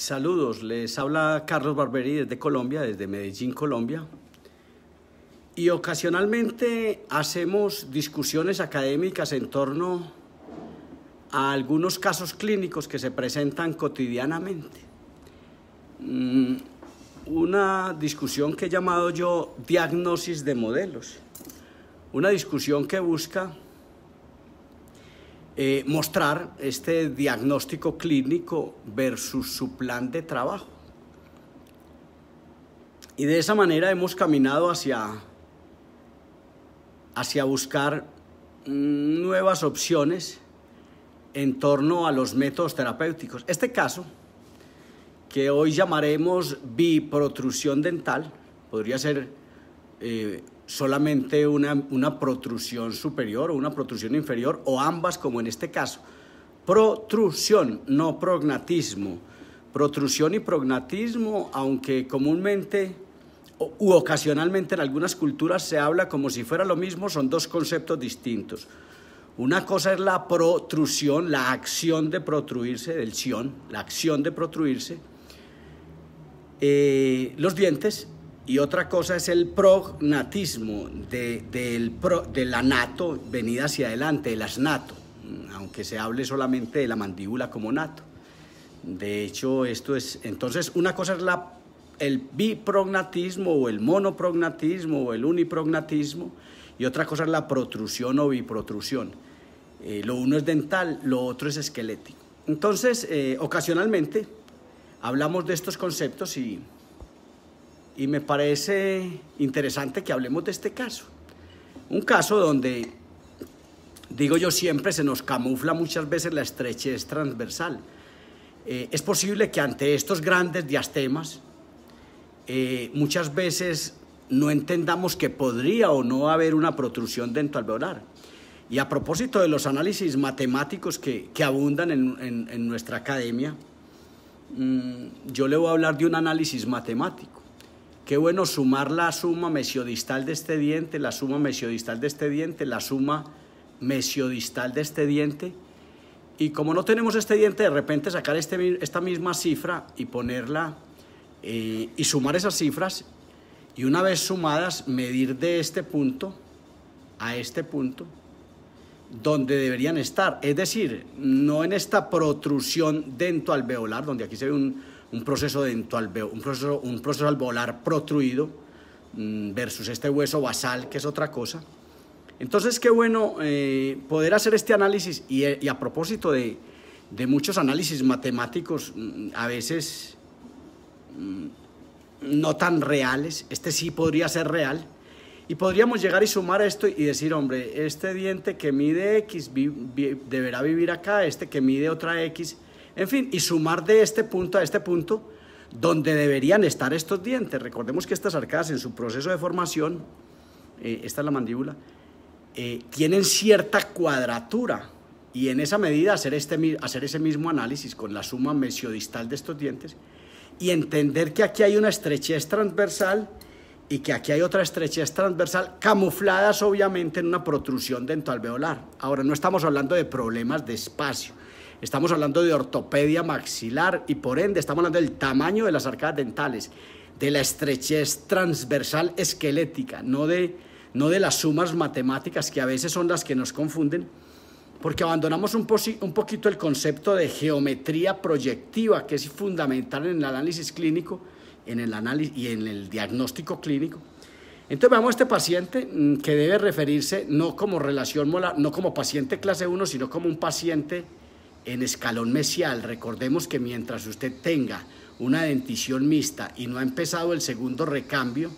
Saludos, les habla Carlos Barberi desde Colombia, desde Medellín, Colombia. Y ocasionalmente hacemos discusiones académicas en torno a algunos casos clínicos que se presentan cotidianamente. Mm, una discusión que he llamado yo diagnosis de modelos. Una discusión que busca eh, mostrar este diagnóstico clínico versus su plan de trabajo. Y de esa manera hemos caminado hacia, hacia buscar mm, nuevas opciones en torno a los métodos terapéuticos. Este caso, que hoy llamaremos biprotrusión dental, podría ser eh, solamente una, protrusión superior o una protrusión inferior o ambas como en este caso. Protrusión, no prognatismo. Protrusión y prognatismo, aunque comúnmente u ocasionalmente en algunas culturas se habla como si fuera lo mismo, son dos conceptos distintos. Una cosa es la protrusión, la acción de protruirse, del sion, la acción de protruirse, eh, los dientes, y otra cosa es el prognatismo de, del, de la nato venida hacia adelante, el asnato, aunque se hable solamente de la mandíbula como nato. De hecho, esto es, entonces, una cosa es la, el biprognatismo o el monoprognatismo o el uniprognatismo y otra cosa es la protrusión o biprotrusión. Eh, lo uno es dental, lo otro es esquelético. Entonces, eh, ocasionalmente hablamos de estos conceptos y y me parece interesante que hablemos de este caso. Un caso donde, digo yo siempre, se nos camufla muchas veces la estrechez transversal. Eh, es posible que ante estos grandes diastemas eh, muchas veces no entendamos que podría o no haber una protrusión dentro alveolar. Y a propósito de los análisis matemáticos que, abundan en, nuestra academia, mm, yo le voy a hablar de un análisis matemático Qué bueno sumar la suma mesiodistal de este diente, la suma mesiodistal de este diente, la suma mesiodistal de este diente. Y como no tenemos este diente, de repente sacar este esta misma cifra y ponerla eh, y sumar esas cifras. Y una vez sumadas, medir de este punto a este punto donde deberían estar. Es decir, no en esta protrusión dentro alveolar, donde aquí se ve un, un proceso al un proceso, un proceso protruido mm, versus este hueso basal, que es otra cosa. Entonces, qué bueno eh, poder hacer este análisis y, a propósito de, muchos análisis matemáticos, mm, a veces mm, no tan reales, este sí podría ser real, y podríamos llegar y sumar esto y decir, hombre, este diente que mide X deberá vivir acá, este que mide otra X en fin, y sumar de este punto a este punto donde deberían estar estos dientes. Recordemos que estas arcadas en su proceso de formación, eh, esta es la mandíbula, eh, tienen cierta cuadratura y en esa medida hacer, este, hacer ese mismo análisis con la suma mesiodistal de estos dientes y entender que aquí hay una estrechez transversal y que aquí hay otra estrechez transversal camufladas obviamente en una protrusión alveolar. Ahora no estamos hablando de problemas de espacio, Estamos hablando de ortopedia maxilar y por ende estamos hablando del tamaño de las arcadas dentales, de la estrechez transversal esquelética, no de, no de las sumas matemáticas que a veces son las que nos confunden, porque abandonamos un, un poquito el concepto de geometría proyectiva, que es fundamental en el análisis clínico en el análisis y en el diagnóstico clínico. Entonces veamos a este paciente mm, que debe referirse no como relación molar, no como paciente clase 1, sino como un paciente en escalón mesial. Recordemos que mientras usted tenga una dentición mixta y no ha empezado el segundo recambio,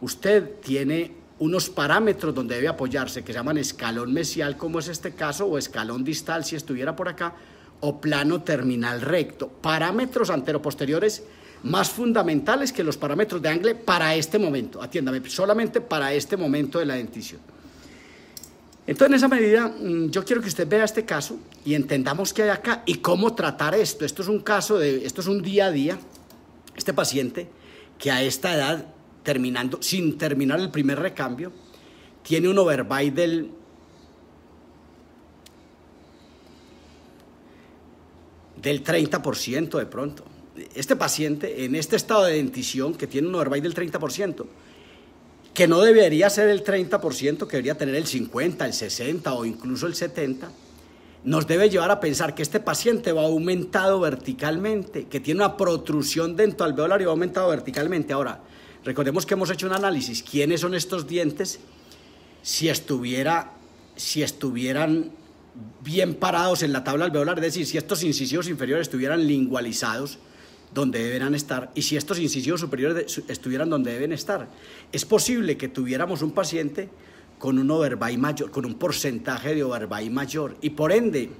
usted tiene unos parámetros donde debe apoyarse que se llaman escalón mesial, como es este caso, o escalón distal si estuviera por acá, o plano terminal recto. Parámetros anteroposteriores más fundamentales que los parámetros de angle para este momento. Atiéndame, solamente para este momento de la dentición. Entonces, en esa medida, mm, yo quiero que usted vea este caso y entendamos qué hay acá y cómo tratar esto. Esto es un caso de, esto es un día a día. Este paciente que a esta edad, terminando, sin terminar el primer recambio, tiene un overbite del del 30% de pronto. Este paciente en este estado de dentición que tiene un overbite del 30%, que no debería ser el 30%, que debería tener el 50, el 60 o incluso el 70, nos debe llevar a pensar que este paciente va aumentado verticalmente, que tiene una protrusión dentro alveolar y va aumentado verticalmente. Ahora, recordemos que hemos hecho un análisis. ¿Quiénes son estos dientes? Si, estuviera, si estuvieran bien parados en la tabla alveolar, es decir, si estos incisivos inferiores estuvieran lingualizados, donde deberán estar y si estos incisivos superiores estuvieran donde deben estar. Es posible que tuviéramos un paciente con un overbuy mayor, con un porcentaje de overbuy mayor y por ende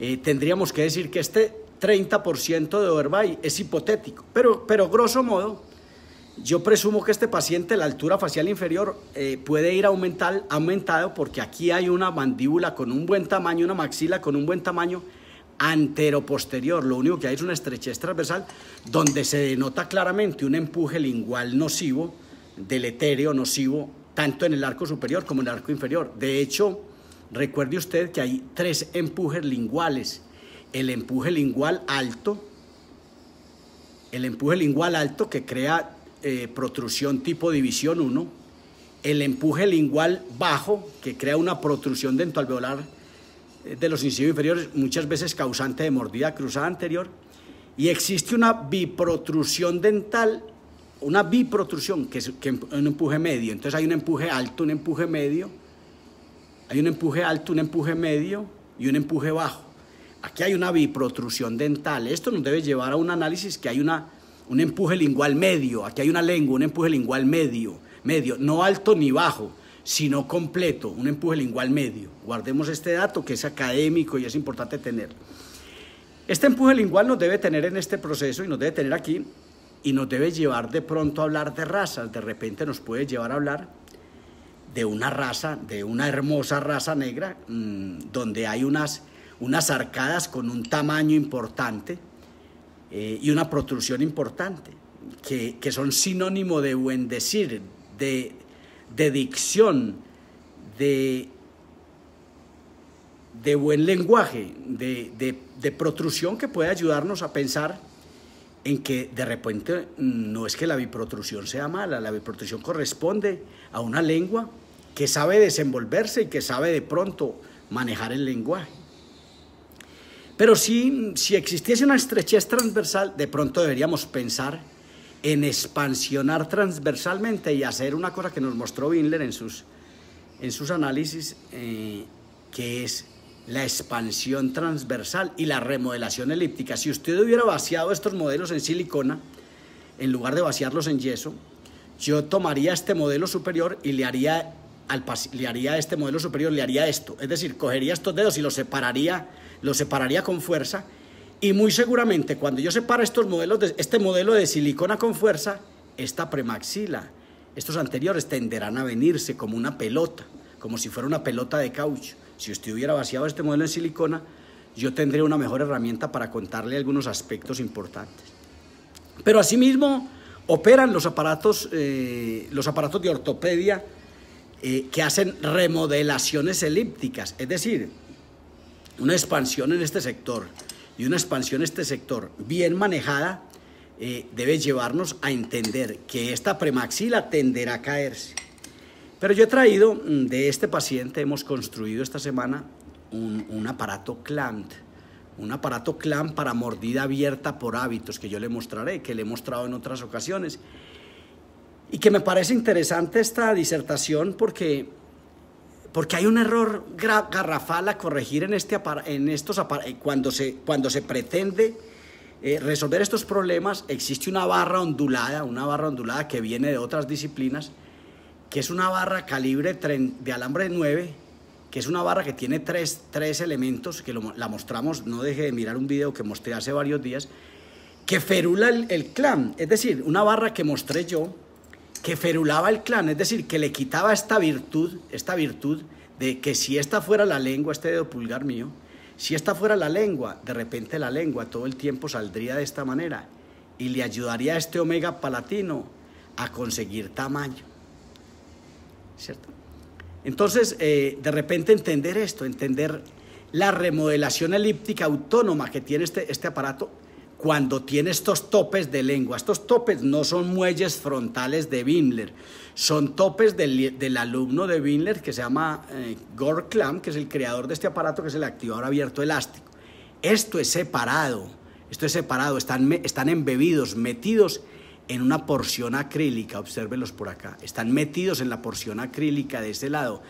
eh, tendríamos que decir que este 30% de overbuy es hipotético, pero, pero grosso modo yo presumo que este paciente, la altura facial inferior, eh, puede ir aumentado porque aquí hay una mandíbula con un buen tamaño, una maxila con un buen tamaño antero-posterior, lo único que hay es una estrechez transversal donde se denota claramente un empuje lingual nocivo, etéreo nocivo, tanto en el arco superior como en el arco inferior. De hecho, recuerde usted que hay tres empujes linguales. El empuje lingual alto, el empuje lingual alto que crea eh, protrusión tipo división 1, el empuje lingual bajo que crea una protrusión alveolar de los incisivos inferiores, muchas veces causante de mordida cruzada anterior, y existe una biprotrusión dental, una biprotrusión, que es un empuje medio. Entonces hay un empuje alto, un empuje medio, hay un empuje alto, un empuje medio y un empuje bajo. Aquí hay una biprotrusión dental. Esto nos debe llevar a un análisis que hay una, un empuje lingual medio. Aquí hay una lengua, un empuje lingual medio, medio, no alto ni bajo sino completo, un empuje lingual medio. Guardemos este dato que es académico y es importante tener Este empuje lingual nos debe tener en este proceso y nos debe tener aquí y nos debe llevar de pronto a hablar de razas. De repente nos puede llevar a hablar de una raza, de una hermosa raza negra, mm, donde hay unas, unas arcadas con un tamaño importante eh, y una protrusión importante, que, que son sinónimo de buen decir, de, de dicción, de, de buen lenguaje, de, protrusión que puede ayudarnos a pensar en que de repente no es que la biprotrusión sea mala, la biprotrusión corresponde a una lengua que sabe desenvolverse y que sabe de pronto manejar el lenguaje. Pero si, si existiese una estrechez transversal, de pronto deberíamos pensar en expansionar transversalmente y hacer una cosa que nos mostró Windler en sus, en sus análisis, eh, que es la expansión transversal y la remodelación elíptica. Si usted hubiera vaciado estos modelos en silicona, en lugar de vaciarlos en yeso, yo tomaría este modelo superior y le haría, al, le haría este modelo superior, le haría esto. Es decir, cogería estos dedos y los separaría, los separaría con fuerza y muy seguramente cuando yo separe estos modelos, de, este modelo de silicona con fuerza, esta premaxila, estos anteriores tenderán a venirse como una pelota, como si fuera una pelota de caucho. Si usted hubiera vaciado este modelo en silicona, yo tendría una mejor herramienta para contarle algunos aspectos importantes. Pero asimismo operan los aparatos, eh, los aparatos de ortopedia eh, que hacen remodelaciones elípticas, es decir, una expansión en este sector y una expansión en este sector bien manejada eh, debe llevarnos a entender que esta premaxila tenderá a caerse. Pero yo he traído mm, de este paciente, hemos construido esta semana un, aparato clamp, un aparato CLAMP para mordida abierta por hábitos que yo le mostraré, que le he mostrado en otras ocasiones. Y que me parece interesante esta disertación porque porque hay un error garrafal a corregir en, este en estos cuando se, cuando se pretende eh, resolver estos problemas existe una barra ondulada, una barra ondulada que viene de otras disciplinas, que es una barra calibre de alambre 9, que es una barra que tiene tres, elementos, que la mostramos, no deje de mirar un video que mostré hace varios días, que ferula el, el es decir, una barra que mostré yo, que ferulaba el clan, es decir, que le quitaba esta virtud, esta virtud de que si esta fuera la lengua, este dedo pulgar mío, si esta fuera la lengua, de repente la lengua todo el tiempo saldría de esta manera y le ayudaría a este omega palatino a conseguir tamaño. ¿Cierto? Entonces, eh, de repente entender esto, entender la remodelación elíptica autónoma que tiene este, este aparato cuando tiene estos topes de lengua. Estos topes no son muelles frontales de Wimler, son topes del, alumno de Wimler que se llama eh, Gore que es el creador de este aparato que es el activador abierto elástico. Esto es separado, esto es separado, están, están embebidos, metidos en una porción acrílica, obsérvelos por acá, están metidos en la porción acrílica de este lado.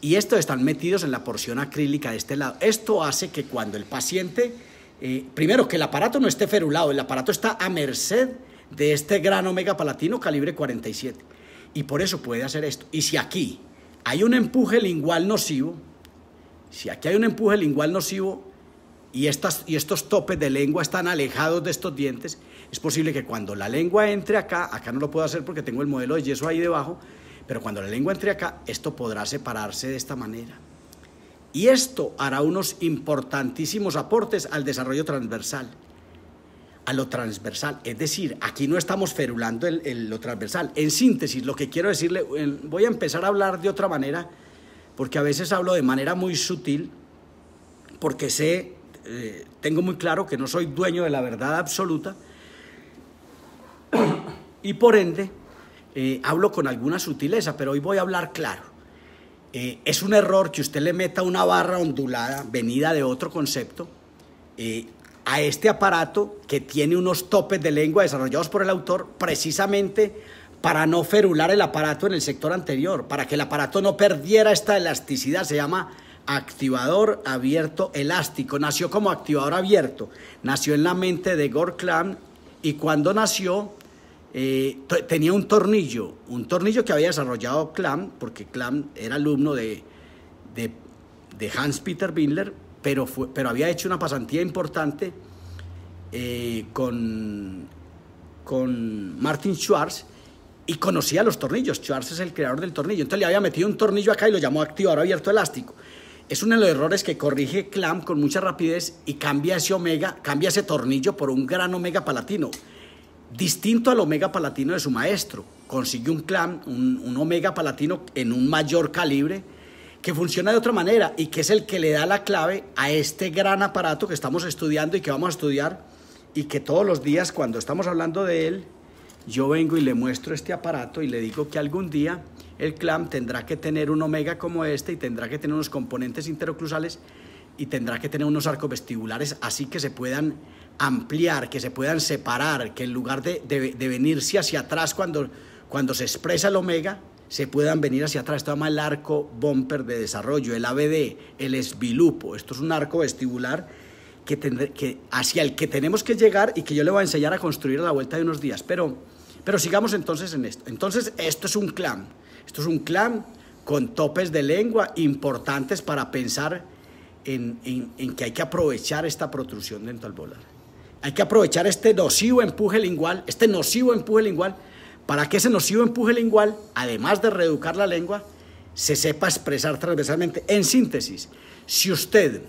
Y estos están metidos en la porción acrílica de este lado. Esto hace que cuando el paciente eh, primero, que el aparato no esté ferulado, el aparato está a merced de este gran omega palatino calibre 47. Y por eso puede hacer esto. Y si aquí hay un empuje lingual nocivo, si aquí hay un empuje lingual nocivo y, y estos topes de lengua están alejados de estos dientes, es posible que cuando la lengua entre acá, acá no lo puedo hacer porque tengo el modelo de yeso ahí debajo, pero cuando la lengua entre acá, esto podrá separarse de esta manera. Y esto hará unos importantísimos aportes al desarrollo transversal, a lo transversal. Es decir, aquí no estamos ferulando el, lo transversal. En síntesis, lo que quiero decirle, voy a empezar a hablar de otra manera, porque a veces hablo de manera muy sutil, porque sé, eh, tengo muy claro que no soy dueño de la verdad absoluta, y por ende eh, hablo con alguna sutileza, pero hoy voy a hablar claro. Eh, es un error que usted le meta una barra ondulada venida de otro concepto eh, a este aparato que tiene unos topes de lengua desarrollados por el autor precisamente para no ferular el aparato en el sector anterior, para que el aparato no perdiera esta elasticidad. Se llama activador abierto elástico. Nació como activador abierto. Nació en la mente de Gore Clan y cuando nació eh, tenía un tornillo, un tornillo que había desarrollado Clam, porque Clam era alumno de, Hans Peter Bindler, pero, pero había hecho una pasantía importante eh, con, con Martin Schwartz y conocía los tornillos. Schwartz es el creador del tornillo. Entonces le había metido un tornillo acá y lo llamó activador abierto elástico. Es uno de los errores que corrige Clam con mucha rapidez y cambia ese omega, cambia ese tornillo por un gran omega palatino distinto al omega palatino de su maestro. Consiguió un clan, un, omega palatino en un mayor calibre que funciona de otra manera y que es el que le da la clave a este gran aparato que estamos estudiando y que vamos a estudiar y que todos los días cuando estamos hablando de él, yo vengo y le muestro este aparato y le digo que algún día el clan tendrá que tener un omega como este y tendrá que tener unos componentes interoclusales y tendrá que tener unos arcos vestibulares así que se puedan ampliar, que se puedan separar, que en lugar de, de, venirse hacia atrás cuando, cuando se expresa el omega, se puedan venir hacia atrás. Esto se llama el arco bumper de desarrollo, el ABD, el esbilupo. Esto es un arco vestibular que, que hacia el que tenemos que llegar y que yo le voy a enseñar a construir a la vuelta de unos días. Pero, pero sigamos entonces en esto. Entonces, esto es un clan, Esto es un clan con topes de lengua importantes para pensar en, que hay que aprovechar esta protrusión dental volar. Hay que aprovechar este nocivo empuje lingual, este nocivo empuje lingual, para que ese nocivo empuje lingual, además de reeducar la lengua, se sepa expresar transversalmente. En síntesis, si usted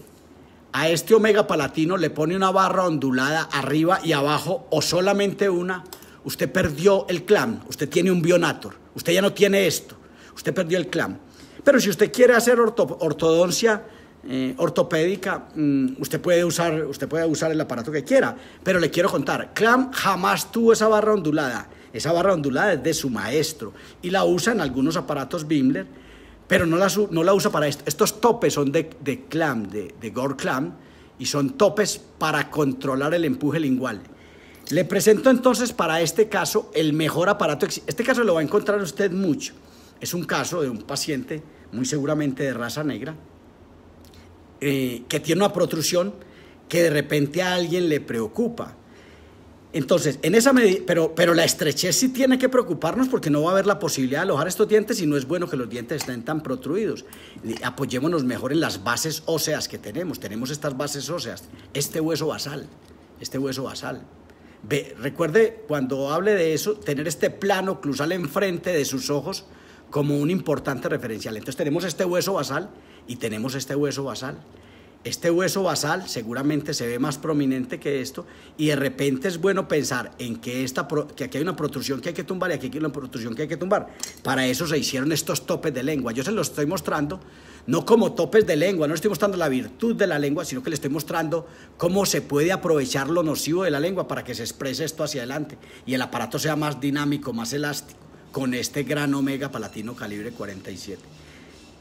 a este omega palatino le pone una barra ondulada arriba y abajo o solamente una, usted perdió el clam, usted tiene un bionator, usted ya no tiene esto, usted perdió el clam. Pero si usted quiere hacer ortodoncia eh, ortopédica, mm, usted, puede usar, usted puede usar el aparato que quiera, pero le quiero contar, Clam jamás tuvo esa barra ondulada. Esa barra ondulada es de su maestro y la usa en algunos aparatos Bimler, pero no la, no la usa para esto. Estos topes son de, de Clam, de, de Gore Clam, y son topes para controlar el empuje lingual. Le presento entonces para este caso el mejor aparato. Este caso lo va a encontrar usted mucho. Es un caso de un paciente muy seguramente de raza negra, eh, que tiene una protrusión que de repente a alguien le preocupa. Entonces, en esa medida, pero, pero la estrechez sí tiene que preocuparnos porque no va a haber la posibilidad de alojar estos dientes y no es bueno que los dientes estén tan protruidos. Apoyémonos mejor en las bases óseas que tenemos. Tenemos estas bases óseas, este hueso basal, este hueso basal. recuerde, cuando hable de eso, tener este plano clusal enfrente de sus ojos como un importante referencial. Entonces tenemos este hueso basal y tenemos este hueso basal. Este hueso basal seguramente se ve más prominente que esto y de repente es bueno pensar en que, esta, que aquí hay una protrusión que hay que tumbar y aquí hay una protrusión que hay que tumbar. Para eso se hicieron estos topes de lengua. Yo se los estoy mostrando no como topes de lengua, no estoy mostrando la virtud de la lengua, sino que le estoy mostrando cómo se puede aprovechar lo nocivo de la lengua para que se exprese esto hacia adelante y el aparato sea más dinámico, más elástico, con este gran omega palatino calibre 47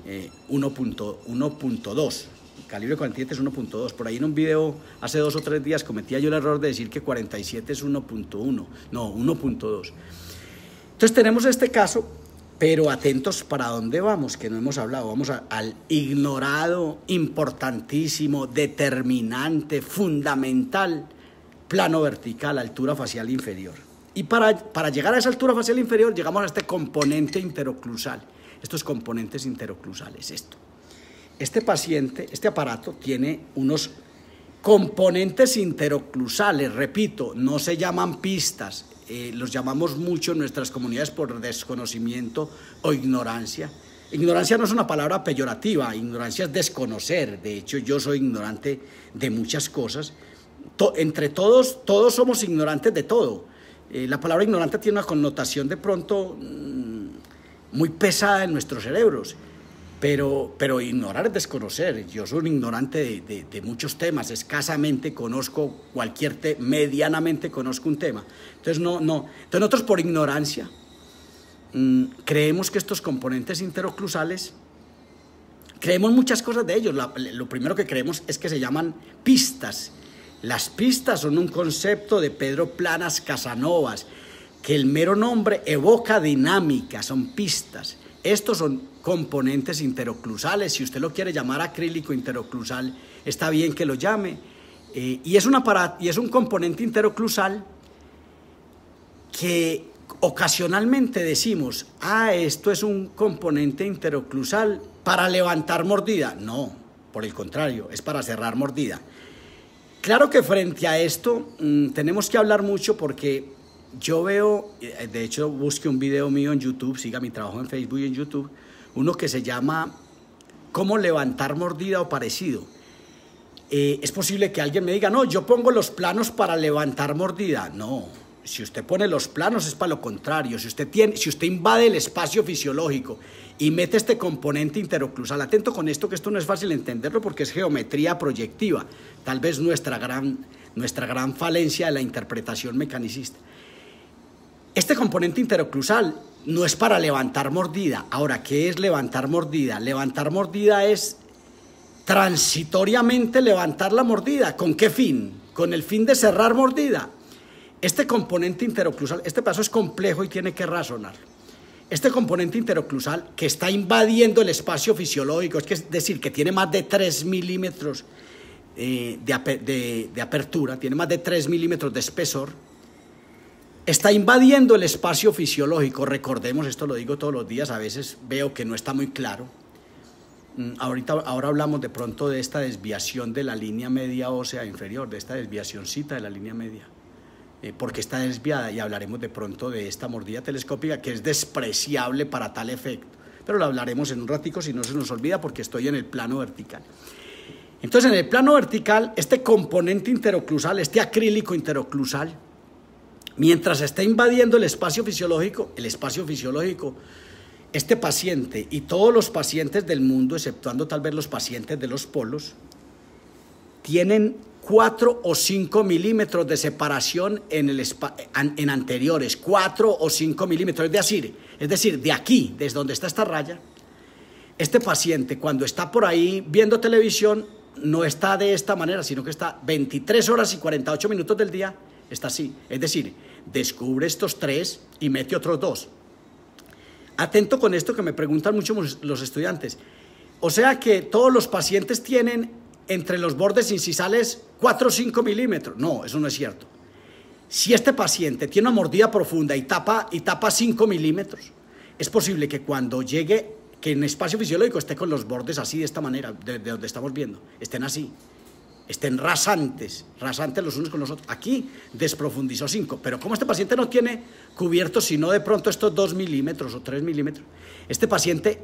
eh, 1.2. Calibre 47 es 1.2. Por ahí en un video hace dos o tres días cometía yo el error de decir que 47 es 1.1. No, 1.2. Entonces tenemos este caso, pero atentos para dónde vamos, que no hemos hablado. Vamos al ignorado, importantísimo, determinante, fundamental plano vertical, altura facial inferior. Y para, para llegar a esa altura facial inferior llegamos a este componente interoclusal estos componentes interoclusales, esto. Este paciente, este aparato tiene unos componentes interoclusales, repito, no se llaman pistas, eh, los llamamos mucho en nuestras comunidades por desconocimiento o ignorancia. Ignorancia no es una palabra peyorativa, ignorancia es desconocer, de hecho yo soy ignorante de muchas cosas, entre todos, todos somos ignorantes de todo. Eh, la palabra ignorante tiene una connotación de pronto mm, muy pesada en nuestros cerebros. Pero, pero ignorar es desconocer. Yo soy un ignorante de, muchos temas, escasamente conozco cualquier tema, medianamente conozco un tema. Entonces, no, no. nosotros por ignorancia mm, creemos que estos componentes interoclusales, creemos muchas cosas de ellos. lo primero que creemos es que se llaman pistas. Las pistas son un concepto de Pedro Planas Casanovas que el mero nombre evoca dinámica, son pistas. Estos son componentes interoclusales. Si usted lo quiere llamar acrílico interoclusal, está bien que lo llame. Eh, y, es un y es un componente interoclusal que ocasionalmente decimos, ah, esto es un componente interoclusal para levantar mordida. No, por el contrario, es para cerrar mordida. Claro que frente a esto mm, tenemos que hablar mucho porque yo veo, eh, de hecho busque un video mío en YouTube, siga mi trabajo en Facebook y en YouTube, uno que se llama ¿Cómo levantar mordida o parecido? Eh, es posible que alguien me diga, no, yo pongo los planos para levantar mordida. No, si usted pone los planos es para lo contrario. Si usted, si usted invade el espacio fisiológico y mete este componente interoclusal, atento con esto, que esto no es fácil entenderlo porque es geometría proyectiva, tal vez nuestra gran, nuestra gran falencia de la interpretación mecanicista. Este componente interoclusal no es para levantar mordida. Ahora, ¿qué es levantar mordida? Levantar mordida es transitoriamente levantar la mordida. ¿Con qué fin? Con el fin de cerrar mordida. Este componente interoclusal, este paso es complejo y tiene que razonar. Este componente interoclusal que está invadiendo el espacio fisiológico, es decir, que tiene más de 3 milímetros eh, de, apertura, tiene más de 3 milímetros de espesor, está invadiendo el espacio fisiológico. Recordemos, esto lo digo todos los días, a veces veo que no está muy claro. Mm, ahorita, ahora hablamos de pronto de esta desviación de la línea media ósea inferior, de esta desviacióncita de la línea media, eh, porque está desviada y hablaremos de pronto de esta mordida telescópica que es despreciable para tal efecto. Pero lo hablaremos en un ratico si no se nos olvida porque estoy en el plano vertical. Entonces, en el plano vertical, este componente interoclusal, este acrílico interoclusal, Mientras está invadiendo el espacio fisiológico, el espacio fisiológico, este paciente y todos los pacientes del mundo, exceptuando tal vez los pacientes de los polos, tienen 4 o 5 milímetros de separación en, anteriores, cuatro o 5 milímetros. Es decir, es decir, de aquí, desde donde está esta raya, este paciente cuando está por ahí viendo televisión, no está de esta manera, sino que está 23 horas y 48 minutos del día, está así. Es decir, descubre estos tres y mete otros dos. Atento con esto que me preguntan mucho los estudiantes. O sea que todos los pacientes tienen entre los bordes incisales 4 o 5 milímetros. No, eso no es cierto. Si este paciente tiene una mordida profunda y tapa, y tapa 5 milímetros, es posible que cuando llegue, que en espacio fisiológico esté con los bordes así, de esta manera, de donde estamos viendo, estén así estén rasantes, rasantes los unos con los otros. Aquí desprofundizó 5, pero como este paciente no tiene cubierto sino de pronto estos 2 milímetros o 3 milímetros, este paciente,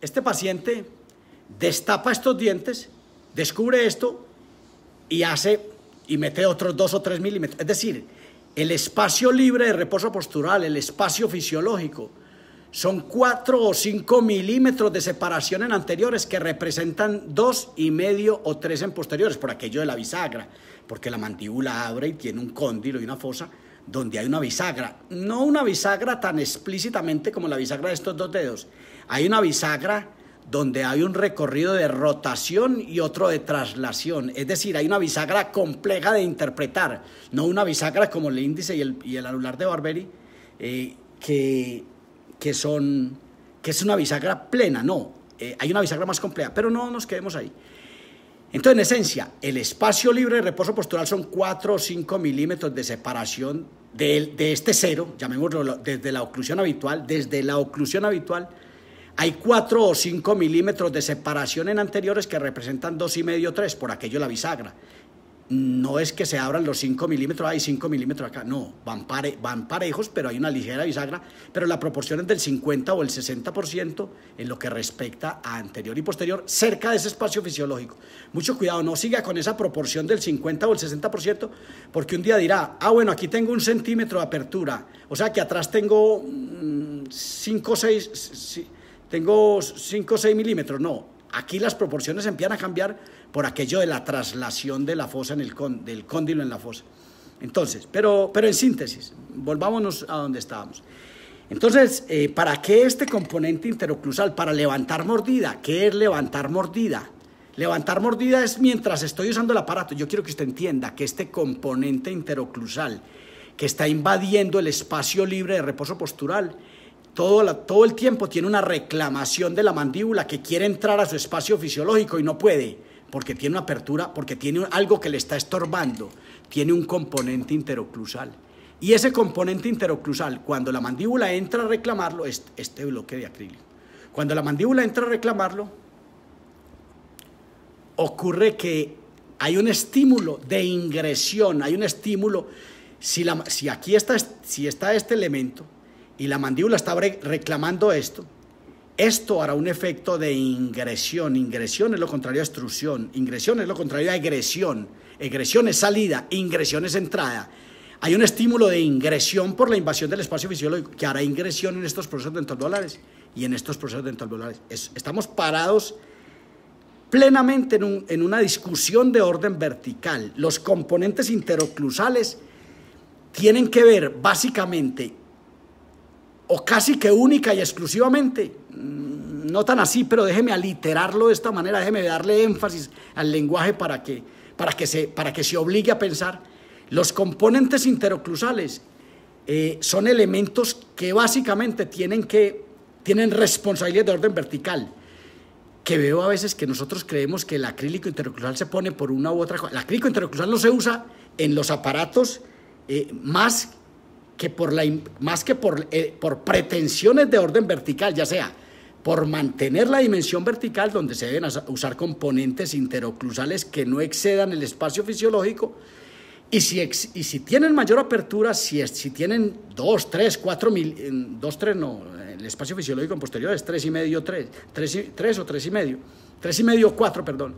este paciente destapa estos dientes, descubre esto y hace y mete otros 2 o 3 milímetros. Es decir, el espacio libre de reposo postural, el espacio fisiológico, son cuatro o cinco milímetros de separación en anteriores que representan dos y medio o tres en posteriores, por aquello de la bisagra, porque la mandíbula abre y tiene un cóndilo y una fosa donde hay una bisagra, no una bisagra tan explícitamente como la bisagra de estos dos dedos, hay una bisagra donde hay un recorrido de rotación y otro de traslación, es decir, hay una bisagra compleja de interpretar, no una bisagra como el índice y el, y el anular de Barberi, eh, que que son que es una bisagra plena, no, eh, hay una bisagra más compleja, pero no nos quedemos ahí. Entonces, en esencia, el espacio libre de reposo postural son 4 o 5 milímetros de separación de, de este cero, llamémoslo desde la oclusión habitual, desde la oclusión habitual, hay 4 o 5 milímetros de separación en anteriores que representan 2,5 o 3, por aquello la bisagra no es que se abran los 5 milímetros, hay 5 milímetros acá, no, van, parejos, pero hay una ligera bisagra, pero la proporción es del 50 o el 60% en lo que respecta a anterior y posterior, cerca de ese espacio fisiológico. Mucho cuidado, no siga con esa proporción del 50 o el 60%, porque un día dirá, ah, bueno, aquí tengo un centímetro de apertura, o sea que atrás tengo 5 mm, o tengo 5 o 6 milímetros, no, aquí las proporciones empiezan a cambiar por aquello de la traslación de la fosa en el del cóndilo en la fosa. Entonces, pero, pero en síntesis, volvámonos a donde estábamos. Entonces, eh, ¿para qué este componente interoclusal? Para levantar mordida. ¿Qué es levantar mordida? Levantar mordida es mientras estoy usando el aparato. Yo quiero que usted entienda que este componente interoclusal que está invadiendo el espacio libre de reposo postural, todo, todo el tiempo tiene una reclamación de la mandíbula que quiere entrar a su espacio fisiológico y no puede porque tiene una apertura, porque tiene algo que le está estorbando, tiene un componente interoclusal. Y ese componente interoclusal, cuando la mandíbula entra a reclamarlo, es este bloque de acrílico. Cuando la mandíbula entra a reclamarlo, ocurre que hay un estímulo de ingresión, hay un estímulo. Si, aquí está, si está este elemento y la mandíbula está reclamando esto, esto hará un efecto de ingresión. Ingresión es lo contrario a extrusión. Ingresión es lo contrario a egresión. Egresión es salida, ingresión es entrada. Hay un estímulo de ingresión por la invasión del espacio fisiológico que hará ingresión en estos procesos dólares y en estos procesos dentro dólares. estamos parados plenamente en, en una discusión de orden vertical. Los componentes interoclusales tienen que ver básicamente o casi que única y exclusivamente, mm, no tan así, pero déjeme aliterarlo de esta manera, déjeme darle énfasis al lenguaje para que, para que, se, para que se obligue a pensar, los componentes interoclusales eh, son elementos que básicamente tienen, que, tienen responsabilidad de orden vertical, que veo a veces que nosotros creemos que el acrílico interoclusal se pone por una u otra cosa. El acrílico interoclusal no se usa en los aparatos eh, más que por la, más que por, eh, por pretensiones de orden vertical, ya sea por mantener la dimensión vertical donde se deben usar componentes interoclusales que no excedan el espacio fisiológico, y si, y si tienen mayor apertura, si, si tienen dos tres cuatro mil, 2, 3 no, el espacio fisiológico en posterior es 3 y medio, tres 3, 3 o tres y medio, tres y medio, cuatro perdón.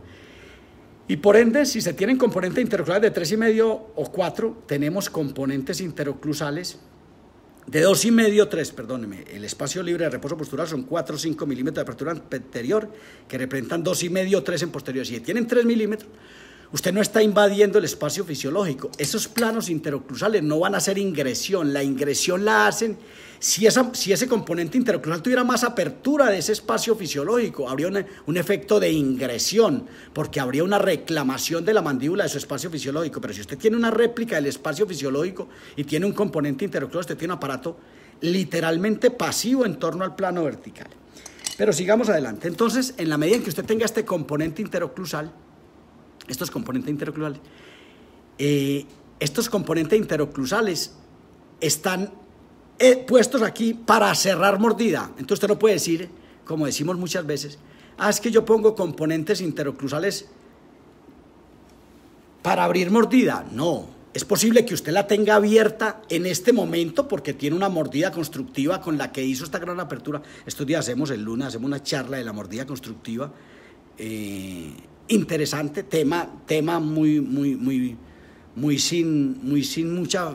Y por ende, si se tienen componentes interoclusales de medio o 4, tenemos componentes interoclusales de 2,5, 3, perdóneme. El espacio libre de reposo postural son 4 o 5 milímetros de apertura anterior, que representan y o 3 en posterior. Si tienen 3 milímetros, usted no está invadiendo el espacio fisiológico. Esos planos interoclusales no van a ser ingresión. La ingresión la hacen si, si ese componente interoclusal tuviera más apertura de ese espacio fisiológico, habría un efecto de ingresión, porque habría una reclamación de la mandíbula de su espacio fisiológico. Pero si usted tiene una réplica del espacio fisiológico y tiene un componente interoclusal, usted tiene un aparato literalmente pasivo en torno al plano vertical. Pero sigamos adelante. Entonces, en la medida en que usted tenga este componente interoclusal, estos componentes interoclusales, eh, estos componentes interoclusales están eh, puestos aquí para cerrar mordida. Entonces usted no puede decir, como decimos muchas veces, ah, es que yo pongo componentes interoclusales para abrir mordida. No, es posible que usted la tenga abierta en este momento porque tiene una mordida constructiva con la que hizo esta gran apertura. Estos días hacemos el lunes, hacemos una charla de la mordida constructiva. Eh, interesante, tema, tema muy, muy, muy, muy sin, muy sin mucha,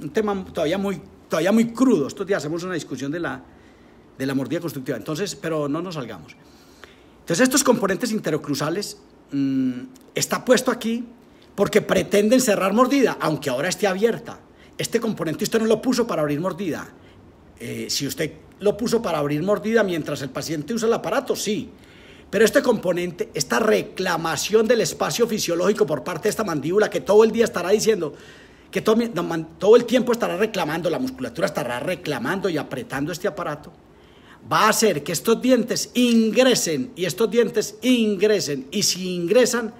un tema todavía muy todavía muy crudo. Estos días hacemos una discusión de la, de la mordida constructiva. Entonces, pero no nos salgamos. Entonces, estos componentes interocruzales mm, está puesto aquí porque pretenden cerrar mordida, aunque ahora esté abierta. Este componente usted no lo puso para abrir mordida. Eh, si usted lo puso para abrir mordida mientras el paciente usa el aparato, sí. Pero este componente, esta reclamación del espacio fisiológico por parte de esta mandíbula que todo el día estará diciendo, que todo, el tiempo estará reclamando, la musculatura estará reclamando y apretando este aparato, va a hacer que estos dientes ingresen y estos dientes ingresen y si ingresan,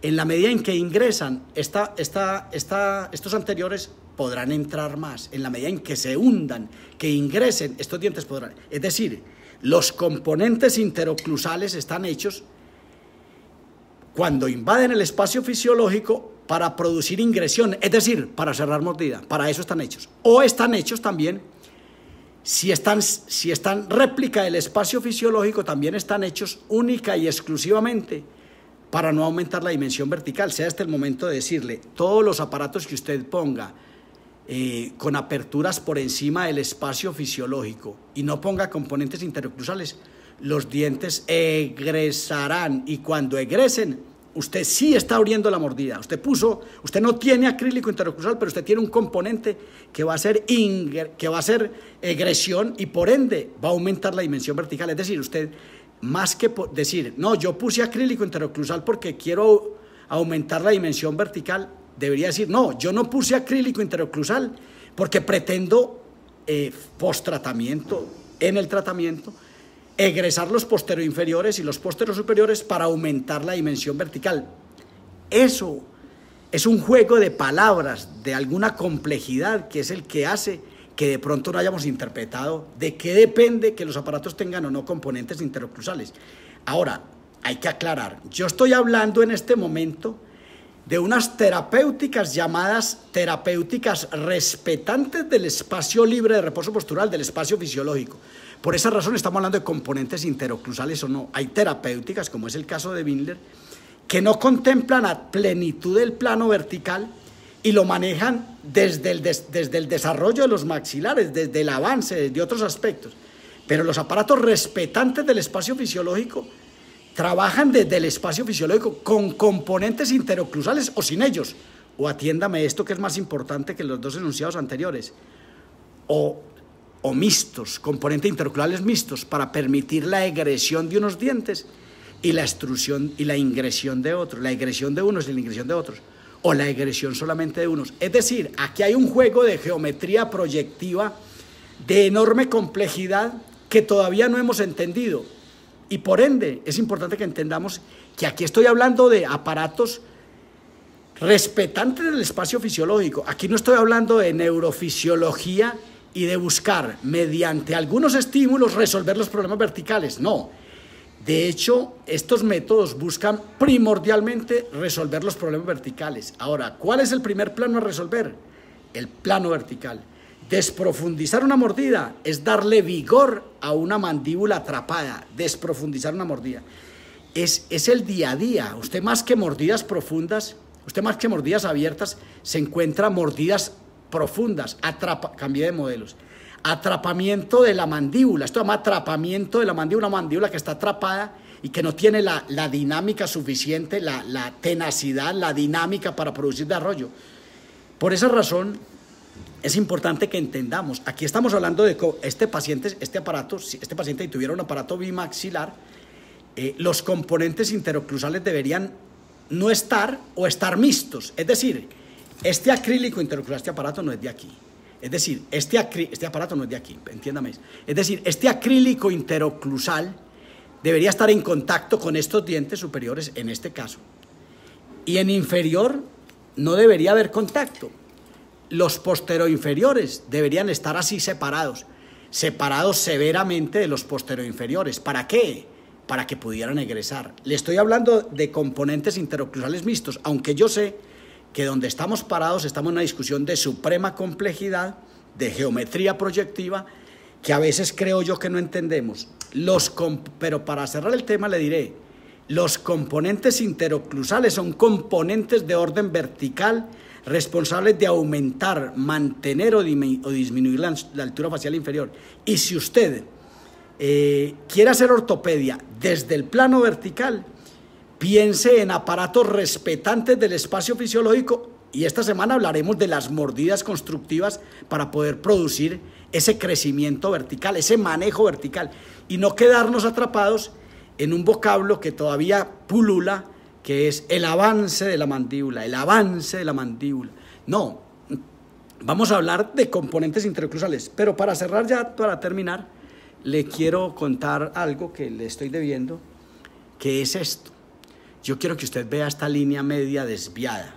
en la medida en que ingresan, estos anteriores podrán entrar más. En la medida en que se hundan, que ingresen, estos dientes podrán... Es decir, los componentes interoclusales están hechos cuando invaden el espacio fisiológico para producir ingresión, es decir, para cerrar mordida. Para eso están hechos. O están hechos también, si están, si están réplica del espacio fisiológico, también están hechos única y exclusivamente para no aumentar la dimensión vertical. Sea este el momento de decirle, todos los aparatos que usted ponga eh, con aperturas por encima del espacio fisiológico y no ponga componentes interoclusales, los dientes egresarán y cuando egresen, Usted sí está abriendo la mordida. Usted puso, usted no tiene acrílico interoclusal, pero usted tiene un componente que va a ser, que va a ser egresión y por ende va a aumentar la dimensión vertical. Es decir, usted más que decir, no, yo puse acrílico interoclusal porque quiero aumentar la dimensión vertical, debería decir, no, yo no puse acrílico interoclusal porque pretendo eh, en el tratamiento, egresar los posteriores inferiores y los posteriores superiores para aumentar la dimensión vertical. Eso es un juego de palabras, de alguna complejidad que es el que hace que de pronto no hayamos interpretado de qué depende que los aparatos tengan o no componentes interoclusales. Ahora, hay que aclarar, yo estoy hablando en este momento de unas terapéuticas llamadas terapéuticas respetantes del espacio libre de reposo postural, del espacio fisiológico. Por esa razón estamos hablando de componentes interoclusales o no. Hay terapéuticas, como es el caso de Windler, que no contemplan a plenitud el plano vertical y lo manejan desde el, desde el desarrollo de los maxilares, desde el avance, desde otros aspectos. Pero los aparatos respetantes del espacio fisiológico trabajan desde el espacio fisiológico con componentes interoclusales o sin ellos. O atiéndame esto que es más importante que los dos enunciados anteriores. O o mixtos, componentes interoculares mixtos, para permitir la egresión de unos dientes y la extrusión y la ingresión de otros, la egresión de unos y la ingresión de otros, o la egresión solamente de unos. Es decir, aquí hay un juego de geometría proyectiva de enorme complejidad que todavía no hemos entendido. Y por ende, es importante que entendamos que aquí estoy hablando de aparatos respetantes del espacio fisiológico. Aquí no estoy hablando de neurofisiología y de buscar mediante algunos estímulos resolver los problemas verticales. No. De hecho, estos métodos buscan primordialmente resolver los problemas verticales. Ahora, ¿cuál es el primer plano a resolver? El plano vertical. Desprofundizar una mordida es darle vigor a una mandíbula atrapada. Desprofundizar una mordida. Es, es el día a día. Usted más que mordidas profundas, usted más que mordidas abiertas, se encuentra mordidas profundas, atrapa, cambié de modelos, atrapamiento de la mandíbula, esto se llama atrapamiento de la mandíbula, una mandíbula que está atrapada y que no tiene la, dinámica suficiente, la, tenacidad, la dinámica para producir desarrollo. Por esa razón, es importante que entendamos, aquí estamos hablando de que este paciente, este aparato, si este paciente tuviera un aparato bimaxilar, eh, los componentes interoclusales deberían no estar o estar mixtos, es decir, este acrílico interoclusal, este aparato no es de aquí. Es decir, este, este aparato no es de aquí, entiéndame. Es decir, este acrílico interoclusal debería estar en contacto con estos dientes superiores en este caso. Y en inferior no debería haber contacto. Los posteroinferiores deberían estar así separados, separados severamente de los posteroinferiores. ¿Para qué? Para que pudieran egresar. Le estoy hablando de componentes interoclusales mixtos, aunque yo sé que donde estamos parados estamos en una discusión de suprema complejidad, de geometría proyectiva, que a veces creo yo que no entendemos. Los pero para cerrar el tema le diré, los componentes interoclusales son componentes de orden vertical responsables de aumentar, mantener o, disminuir la, altura facial inferior. Y si usted eh, quiere hacer ortopedia desde el plano vertical, Piense en aparatos respetantes del espacio fisiológico y esta semana hablaremos de las mordidas constructivas para poder producir ese crecimiento vertical, ese manejo vertical y no quedarnos atrapados en un vocablo que todavía pulula, que es el avance de la mandíbula, el avance de la mandíbula. No, vamos a hablar de componentes interoclusales. pero para cerrar ya, para terminar, le quiero contar algo que le estoy debiendo, que es esto yo quiero que usted vea esta línea media desviada,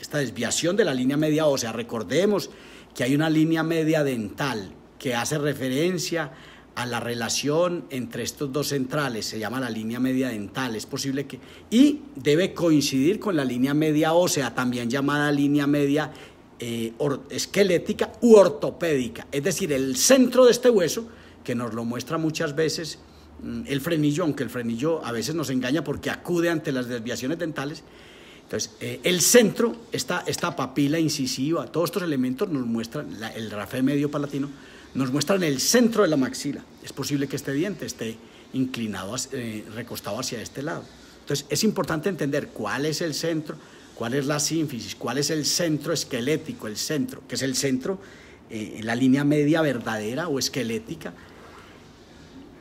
esta desviación de la línea media ósea. Recordemos que hay una línea media dental que hace referencia a la relación entre estos dos centrales, se llama la línea media dental, es posible que... Y debe coincidir con la línea media ósea, también llamada línea media eh, esquelética u ortopédica, es decir, el centro de este hueso, que nos lo muestra muchas veces Mm, el frenillo, aunque el frenillo a veces nos engaña porque acude ante las desviaciones dentales. Entonces, eh, el centro, esta, esta papila incisiva, todos estos elementos nos muestran, el rafé medio palatino, nos muestran el centro de la maxila. Es posible que este diente esté inclinado, eh, recostado hacia este lado. Entonces, es importante entender cuál es el centro, cuál es la sínfisis, cuál es el centro esquelético, el centro, que es el centro, eh, la línea media verdadera o esquelética,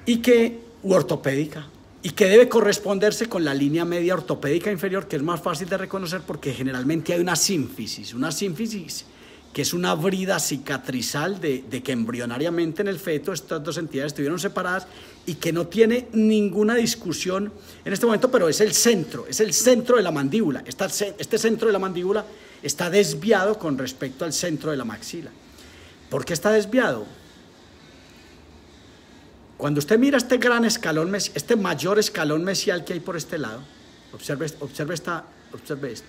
y que u ortopédica y que debe corresponderse con la línea media ortopédica inferior, que es más fácil de reconocer porque generalmente hay una sínfisis, una sínfisis que es una brida cicatrizal de, que embrionariamente en el feto estas dos entidades estuvieron separadas y que no tiene ninguna discusión en este momento, pero es el centro, es el centro de la mandíbula. este centro de la mandíbula está desviado con respecto al centro de la maxila. ¿Por qué está desviado? Cuando usted mira este gran escalón, este mayor escalón mesial que hay por este lado, observe, observe, esta, observe esto.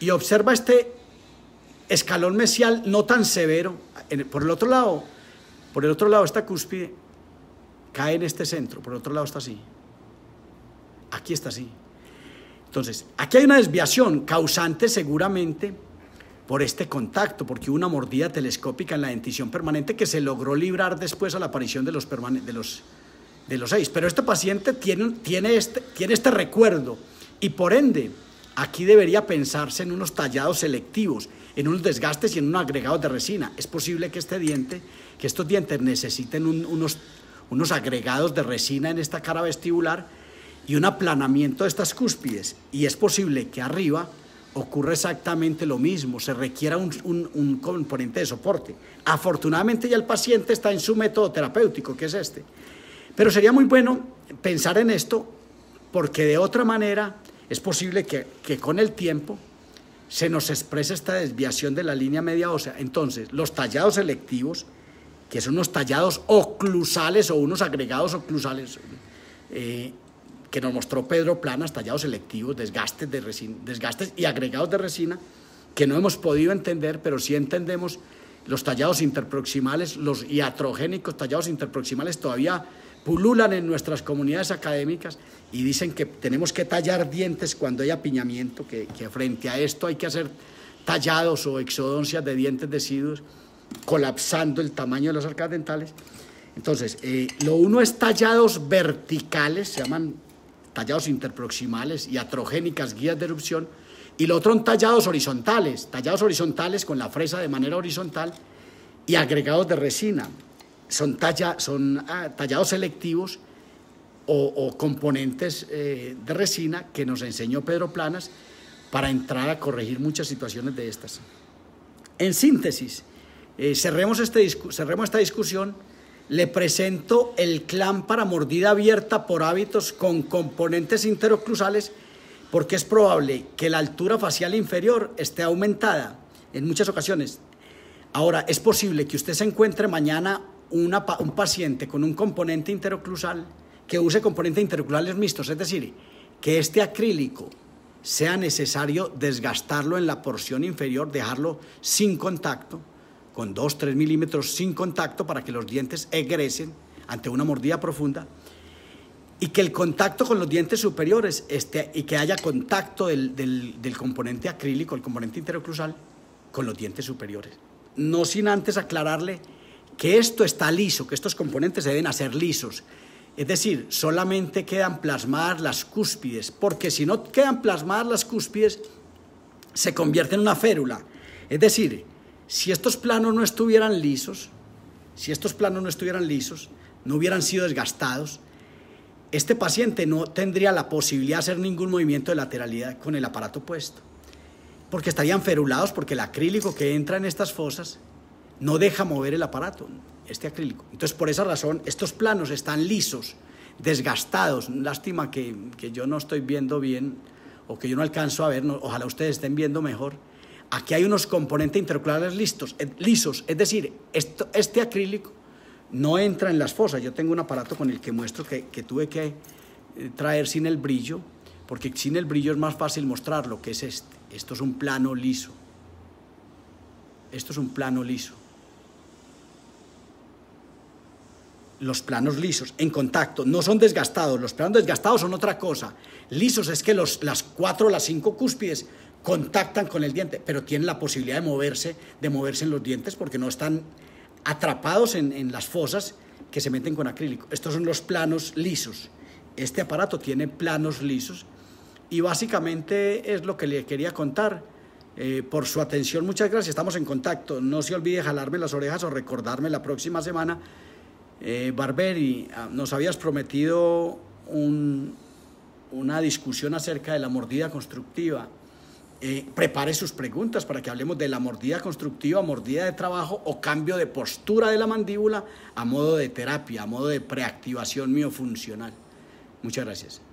Y observa este escalón mesial no tan severo. por el otro lado, por el otro lado esta cúspide cae en este centro, por el otro lado está así. Aquí está así. Entonces, aquí hay una desviación causante seguramente por este contacto, porque hubo una mordida telescópica en la dentición permanente que se logró librar después a la aparición de los, de los, de los seis. Pero este paciente tiene, tiene, este, tiene este recuerdo y por ende aquí debería pensarse en unos tallados selectivos, en unos desgastes y en unos agregados de resina. Es posible que este diente, que estos dientes necesiten unos, unos agregados de resina en esta cara vestibular y un aplanamiento de estas cúspides. Y es posible que arriba ocurre exactamente lo mismo, se requiera un, componente de soporte. Afortunadamente ya el paciente está en su método terapéutico, que es este. Pero sería muy bueno pensar en esto, porque de otra manera es posible que, con el tiempo se nos exprese esta desviación de la línea media ósea. Entonces, los tallados selectivos, que son unos tallados oclusales o unos agregados oclusales, eh, que nos mostró Pedro Planas, tallados selectivos, desgastes, de desgastes y agregados de resina, que no hemos podido entender, pero sí entendemos los tallados interproximales, los iatrogénicos tallados interproximales todavía pululan en nuestras comunidades académicas y dicen que tenemos que tallar dientes cuando hay apiñamiento, que, frente a esto hay que hacer tallados o exodoncias de dientes deciduos, colapsando el tamaño de las arcas dentales. Entonces, eh, lo uno es tallados verticales, se llaman tallados interproximales y atrogénicas guías de erupción, y lo otro son tallados horizontales, tallados horizontales con la fresa de manera horizontal y agregados de resina. Son, son ah, tallados selectivos o, componentes eh, de resina que nos enseñó Pedro Planas para entrar a corregir muchas situaciones de estas. En síntesis, eh, cerremos, este, cerremos esta discusión le presento el clan para mordida abierta por hábitos con componentes interoclusales porque es probable que la altura facial inferior esté aumentada en muchas ocasiones. Ahora, es posible que usted se encuentre mañana un paciente con un componente interoclusal que use componentes interoclusales mixtos, es decir, que este acrílico sea necesario desgastarlo en la porción inferior, dejarlo sin contacto con 2-3 milímetros sin contacto para que los dientes egresen ante una mordida profunda y que el contacto con los dientes superiores esté, y que haya contacto del, componente acrílico, el componente interoclusal, con los dientes superiores. No sin antes aclararle que esto está liso, que estos componentes deben hacer lisos. Es decir, solamente quedan plasmadas las cúspides, porque si no quedan plasmadas las cúspides, se convierte en una férula. Es decir, si estos planos no estuvieran lisos, si estos planos no estuvieran lisos, no hubieran sido desgastados, este paciente no tendría la posibilidad de hacer ningún movimiento de lateralidad con el aparato puesto, porque estarían ferulados, porque el acrílico que entra en estas fosas no deja mover el aparato, este acrílico. Entonces, por esa razón, estos planos están lisos, desgastados. Lástima que, yo no estoy viendo bien o que yo no alcanzo a ver, ojalá ustedes estén viendo mejor. Aquí hay unos componentes interoculares listos, eh, lisos, es decir, este acrílico no entra en las fosas. Yo tengo un aparato con el que muestro que, tuve que eh, traer sin el brillo, porque sin el brillo es más fácil mostrar lo que es este. Esto es un plano liso. Esto es un plano liso. Los planos lisos, en contacto, no son desgastados. Los planos desgastados son otra cosa. Lisos es que los, las cuatro o las cinco cúspides contactan con el diente, pero tienen la posibilidad de moverse, de moverse en los dientes porque no están atrapados en, las fosas que se meten con acrílico. Estos son los planos lisos. Este aparato tiene planos lisos y básicamente es lo que le quería contar. Eh, por su atención, muchas gracias. Estamos en contacto. No se olvide jalarme las orejas o recordarme la próxima semana. Eh, Barberi, ah, nos habías prometido una discusión acerca de la mordida constructiva. Eh, prepare sus preguntas para que hablemos de la mordida constructiva, mordida de trabajo o cambio de postura de la mandíbula a modo de terapia, a modo de preactivación miofuncional. Muchas gracias.